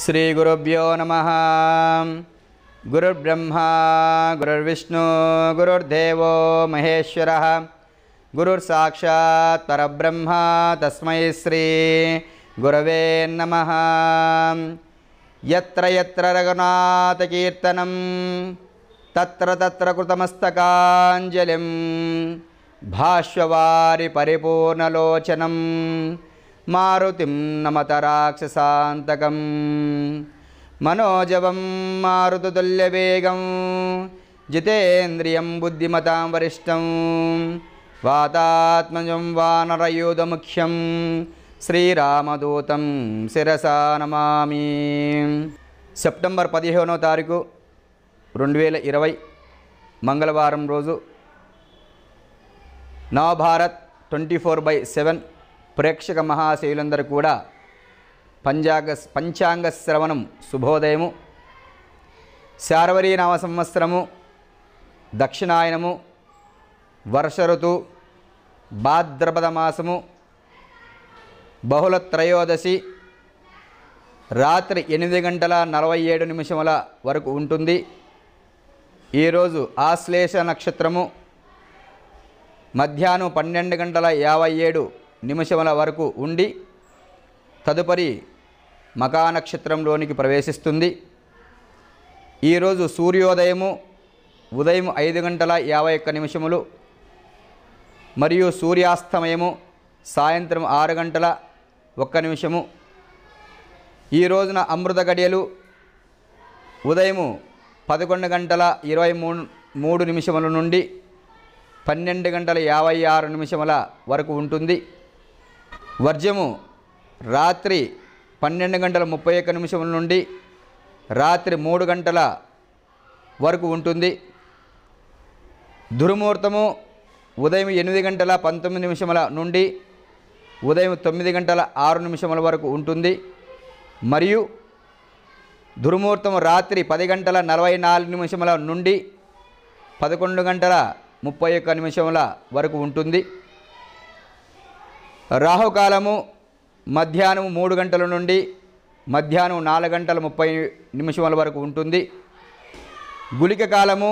श्रीगुरुभ्यो नमः गुरुर्ब्रह्मा गुरुर्विष्णु गुरुर्देवो महेश्वरः गुरुर्साक्षात् परब्रह्मा तस्मै श्री गुरवे नमः यत्र यत्र रघुनाथकीर्तनं तत्र तत्र कृतमस्तकाञ्जलिं भाष्वारि మారుతిం నమత రాక్షసాంతకం మనోజవం మారుతుల్యవేగం జితేంద్రియం బుద్ధిమతాం వరిష్టం వాతాత్మజం వానరయూధముఖ్యం శ్రీరామదూతం శిరసా నమామి సెప్టెంబర్ పదిహేనో తారీఖు రెండు వేల ఇరవై మంగళవారం రోజు Navabharat twenty four by seven ప్రేక్షక మహాశైలందరూ కూడా పంచాంగ పంచాంగ శ్రవణం శుభోదయము నవ సంవత్సరము దక్షిణాయనము వర్ష ఋతు భాద్రపద మాసము బహుళ త్రయోదశి రాత్రి ఎనిమిది గంటల నలభై ఏడు నిమిషముల వరకు ఉంటుంది ఈరోజు ఆశ్లేష నక్షత్రము మధ్యాహ్నం పన్నెండు గంటల యాభై ఏడు నిమిషముల వరకు ఉండి తదుపరి మకా నక్షత్రంలోనికి ప్రవేశిస్తుంది ఈరోజు సూర్యోదయము ఉదయం ఐదు గంటల యాభై ఒక్క నిమిషములు మరియు సూర్యాస్తమయము సాయంత్రం ఆరు గంటల ఒక్క నిమిషము ఈ రోజున అమృత గడియలు ఉదయము పదకొండు గంటల ఇరవై మూడు మూడు నిమిషముల నుండి పన్నెండు గంటల యాభై ఆరు నిమిషముల వరకు ఉంటుంది వర్జము రాత్రి పన్నెండు గంటల ముప్పై ఒక్క నిమిషం నుండి రాత్రి మూడు గంటల వరకు ఉంటుంది దుర్ముహూర్తము ఉదయం ఎనిమిది గంటల పంతొమ్మిది నిమిషముల నుండి ఉదయం తొమ్మిది గంటల ఆరు నిమిషముల వరకు ఉంటుంది మరియు దుర్ముహూర్తము రాత్రి పది గంటల నలభై నాలుగు నిమిషముల నుండి పదకొండు గంటల ముప్పై ఒక్క నిమిషముల వరకు ఉంటుంది రాహుకాలము మధ్యాహ్నం మూడు గంటల నుండి మధ్యాహ్నం నాలుగు గంటల ముప్పై నిమిషముల వరకు ఉంటుంది గుళిక కాలము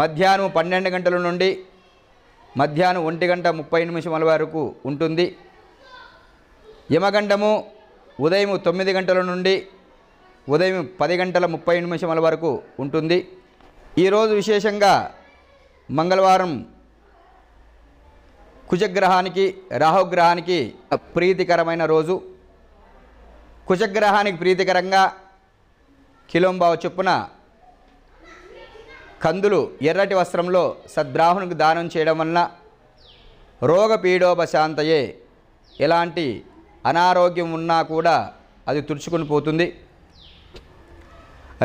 మధ్యాహ్నం పన్నెండు గంటల నుండి మధ్యాహ్నం ఒంటి గంట ముప్పై నిమిషముల వరకు ఉంటుంది యమగండము ఉదయం తొమ్మిది గంటల నుండి ఉదయం పది గంటల ముప్పై నిమిషముల వరకు ఉంటుంది ఈరోజు విశేషంగా మంగళవారం కుజగ్రహానికి రాహుగ్రహానికి ప్రీతికరమైన రోజు కుజగ్రహానికి ప్రీతికరంగా కిలోంబావ చొప్పున కందులు ఎర్రటి వస్త్రంలో సద్బ్రాహ్మణుకు దానం చేయడం వలన రోగపీడోపశాంతయే ఎలాంటి అనారోగ్యం ఉన్నా కూడా అది తుడుచుకుని పోతుంది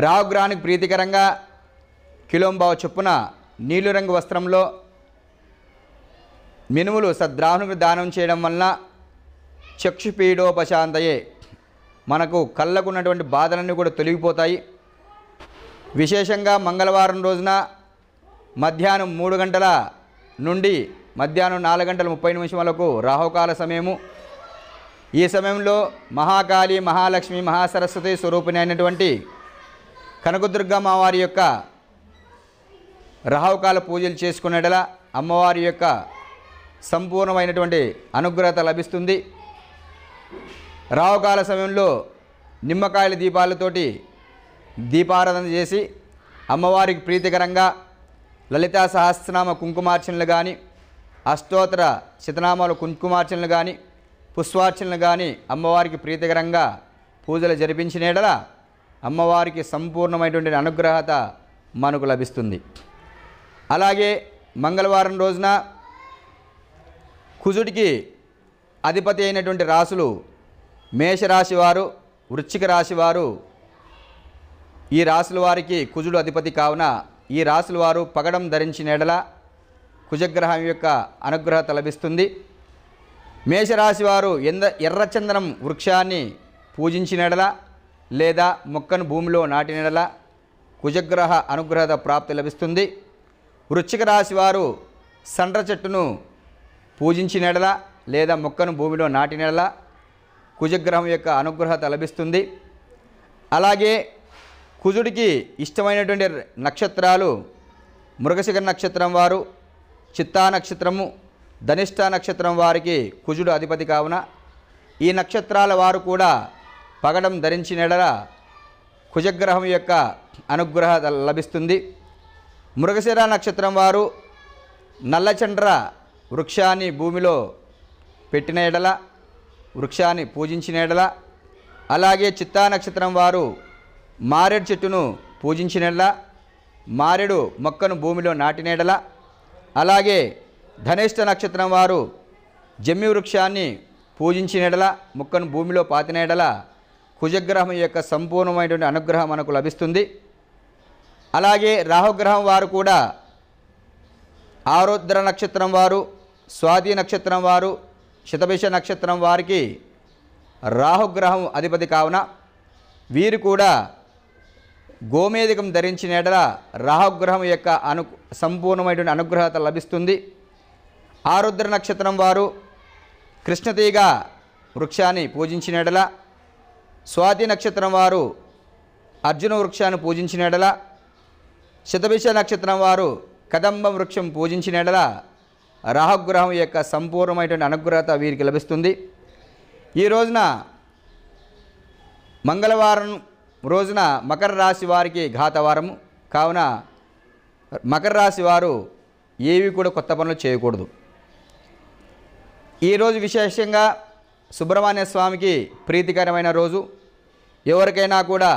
రాహుగ్రహానికి ప్రీతికరంగా కిలోంబావ చొప్పున నీలిరంగు వస్త్రంలో మినుములు సద్బ్రాహ్మణుకు దానం చేయడం వలన చక్షుపీడోపశాంతయే మనకు కళ్ళకు ఉన్నటువంటి బాధలన్నీ కూడా తొలగిపోతాయి విశేషంగా మంగళవారం రోజున మధ్యాహ్నం మూడు గంటల నుండి మధ్యాహ్నం నాలుగు గంటల ముప్పై వరకు రాహుకాల సమయము ఈ సమయంలో మహాకాళి మహాలక్ష్మి మహాసరస్వతి స్వరూపిణి అయినటువంటి కనకదుర్గమ్మ వారి యొక్క రాహుకాల పూజలు చేసుకునేటలా అమ్మవారి యొక్క సంపూర్ణమైనటువంటి అనుగ్రహత లభిస్తుంది రావుకాల సమయంలో నిమ్మకాయల దీపాలతోటి దీపారాధన చేసి అమ్మవారికి ప్రీతికరంగా లలితా సహస్రనామ కుంకుమార్చనలు కానీ అష్టోత్తర శతనామాల కుంకుమార్చనలు కానీ పుష్పార్చనలు కానీ అమ్మవారికి ప్రీతికరంగా పూజలు జరిపించిన అమ్మవారికి సంపూర్ణమైనటువంటి అనుగ్రహత మనకు లభిస్తుంది అలాగే మంగళవారం రోజున కుజుడికి అధిపతి అయినటువంటి రాసులు మేషరాశివారు వృచ్చిక వృశ్చిక ఈ రాసుల వారికి కుజుడు అధిపతి కావున ఈ రాసుల వారు పగడం ధరించిన ఎడల కుజగ్రహం యొక్క అనుగ్రహత లభిస్తుంది మేషరాశి వారు ఎంద ఎర్రచందనం వృక్షాన్ని ఎడల లేదా మొక్కను భూమిలో ఎడల కుజగ్రహ అనుగ్రహత ప్రాప్తి లభిస్తుంది వృశ్చిక రాశి వారు సండ్ర చెట్టును పూజించినడల లేదా మొక్కను భూమిలో నాటినడల కుజగ్రహం యొక్క అనుగ్రహత లభిస్తుంది అలాగే కుజుడికి ఇష్టమైనటువంటి నక్షత్రాలు మృగశిఖ నక్షత్రం వారు చిత్తా నక్షత్రము ధనిష్ట నక్షత్రం వారికి కుజుడు అధిపతి కావున ఈ నక్షత్రాల వారు కూడా పగడం ధరించినడల కుజగ్రహం యొక్క అనుగ్రహ లభిస్తుంది మృగశిర నక్షత్రం వారు నల్లచండ్ర వృక్షాన్ని భూమిలో పెట్టిన ఎడల వృక్షాన్ని పూజించిన ఎడల అలాగే చిత్తా నక్షత్రం వారు మారేడు చెట్టును పూజించిన ఎడల మారేడు మొక్కను భూమిలో నాటిన ఎడల అలాగే ధనిష్ట నక్షత్రం వారు జమ్మి వృక్షాన్ని పూజించిన ఎడల మొక్కను భూమిలో పాతిన ఎడల కుజగ్రహం యొక్క సంపూర్ణమైనటువంటి అనుగ్రహం మనకు లభిస్తుంది అలాగే రాహుగ్రహం వారు కూడా ఆరోద్ర నక్షత్రం వారు స్వాతి నక్షత్రం వారు శతభిష నక్షత్రం వారికి రాహుగ్రహం అధిపతి కావున వీరు కూడా గోమేదికం ధరించిన ఎడల రాహుగ్రహం యొక్క అను సంపూర్ణమైనటువంటి అనుగ్రహత లభిస్తుంది ఆరుద్ర నక్షత్రం వారు కృష్ణతీగ వృక్షాన్ని పూజించిన ఎడల స్వాతి నక్షత్రం వారు అర్జున వృక్షాన్ని పూజించిన ఎడల శతభిష నక్షత్రం వారు కదంబ వృక్షం పూజించిన ఎడల రాహుగ్రహం యొక్క సంపూర్ణమైనటువంటి అనుగ్రహత వీరికి లభిస్తుంది ఈ రోజున మంగళవారం రోజున మకర రాశి వారికి ఘాతవారము కావున మకర రాశి వారు ఏవి కూడా కొత్త పనులు చేయకూడదు ఈరోజు విశేషంగా సుబ్రహ్మణ్య స్వామికి ప్రీతికరమైన రోజు ఎవరికైనా కూడా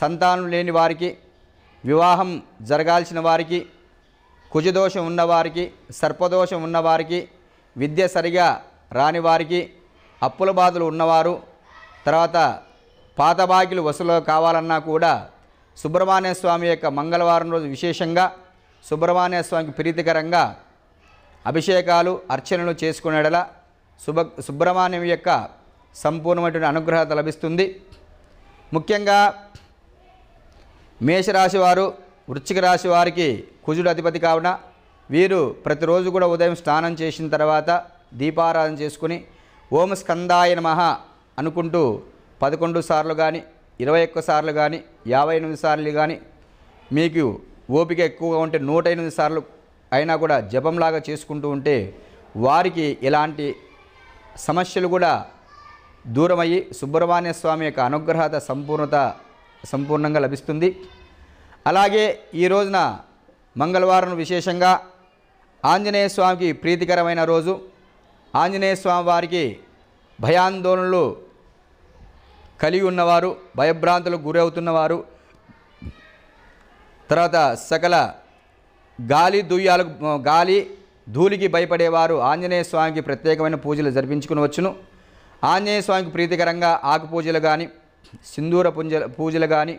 సంతానం లేని వారికి వివాహం జరగాల్సిన వారికి కుజదోషం ఉన్నవారికి సర్పదోషం ఉన్నవారికి విద్య సరిగా రాని వారికి అప్పుల బాధలు ఉన్నవారు తర్వాత పాత బాకీలు వసూలు కావాలన్నా కూడా సుబ్రహ్మణ్య స్వామి యొక్క మంగళవారం రోజు విశేషంగా సుబ్రహ్మణ్య స్వామికి ప్రీతికరంగా అభిషేకాలు అర్చనలు చేసుకునేలా శుభ సుబ్రహ్మణ్యం యొక్క సంపూర్ణమైనటువంటి అనుగ్రహత లభిస్తుంది ముఖ్యంగా మేషరాశి వారు వృశ్చిక రాశి వారికి కుజుడు అధిపతి కావున వీరు ప్రతిరోజు కూడా ఉదయం స్నానం చేసిన తర్వాత దీపారాధన చేసుకుని ఓం స్కందాయ నమ అనుకుంటూ పదకొండు సార్లు కానీ ఇరవై ఒక్క సార్లు కానీ యాభై ఎనిమిది సార్లు కానీ మీకు ఓపిక ఎక్కువగా ఉంటే నూట ఎనిమిది సార్లు అయినా కూడా జపంలాగా చేసుకుంటూ ఉంటే వారికి ఎలాంటి సమస్యలు కూడా దూరమయ్యి సుబ్రహ్మణ్య స్వామి యొక్క అనుగ్రహత సంపూర్ణత సంపూర్ణంగా లభిస్తుంది అలాగే ఈ రోజున మంగళవారం విశేషంగా ఆంజనేయ స్వామికి ప్రీతికరమైన రోజు ఆంజనేయ స్వామి వారికి భయాందోళనలు కలిగి ఉన్నవారు భయభ్రాంతులకు గురవుతున్నవారు తర్వాత సకల గాలి దుయ్యాలకు గాలి ధూళికి భయపడేవారు ఆంజనేయ స్వామికి ప్రత్యేకమైన పూజలు జరిపించుకునవచ్చును ఆంజనేయ స్వామికి ప్రీతికరంగా ఆకు పూజలు కానీ సింధూర పూజలు పూజలు కానీ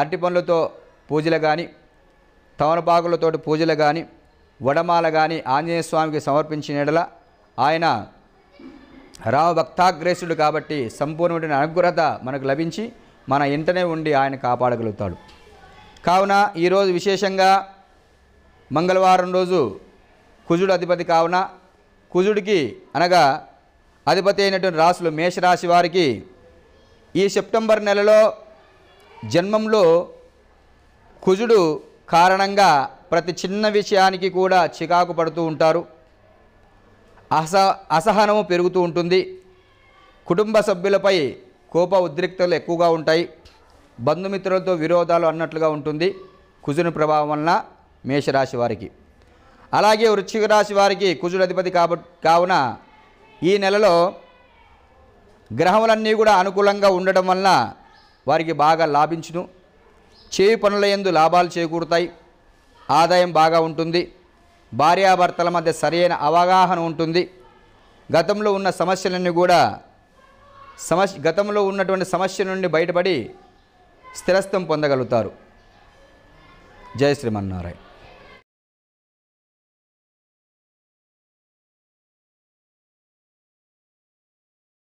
అరటి పనులతో పూజలు కానీ తమరపాకులతోటి పూజలు కానీ వడమాల కానీ ఆంజనేయ స్వామికి సమర్పించిన ఎడల ఆయన రామభక్తాగ్రేసుడు కాబట్టి సంపూర్ణమైన అనుగ్రహత మనకు లభించి మన ఇంటనే ఉండి ఆయన కాపాడగలుగుతాడు కావున ఈరోజు విశేషంగా మంగళవారం రోజు కుజుడు అధిపతి కావున కుజుడికి అనగా అధిపతి అయినటువంటి రాసులు మేషరాశి వారికి ఈ సెప్టెంబర్ నెలలో జన్మంలో కుజుడు కారణంగా ప్రతి చిన్న విషయానికి కూడా చికాకు పడుతూ ఉంటారు అస అసహనము పెరుగుతూ ఉంటుంది కుటుంబ సభ్యులపై కోప ఉద్రిక్తలు ఎక్కువగా ఉంటాయి బంధుమిత్రులతో విరోధాలు అన్నట్లుగా ఉంటుంది కుజుని ప్రభావం వలన మేషరాశి వారికి అలాగే వృశ్చిక రాశి వారికి కుజుడు అధిపతి కాబట్టి కావున ఈ నెలలో గ్రహములన్నీ కూడా అనుకూలంగా ఉండడం వలన వారికి బాగా లాభించును చేయి పనుల ఎందు లాభాలు చేకూరుతాయి ఆదాయం బాగా ఉంటుంది భార్యాభర్తల మధ్య సరైన అవగాహన ఉంటుంది గతంలో ఉన్న సమస్యలన్నీ కూడా సమస్య గతంలో ఉన్నటువంటి సమస్య నుండి బయటపడి స్థిరత్వం పొందగలుగుతారు జయ శ్రీమన్నారాయణ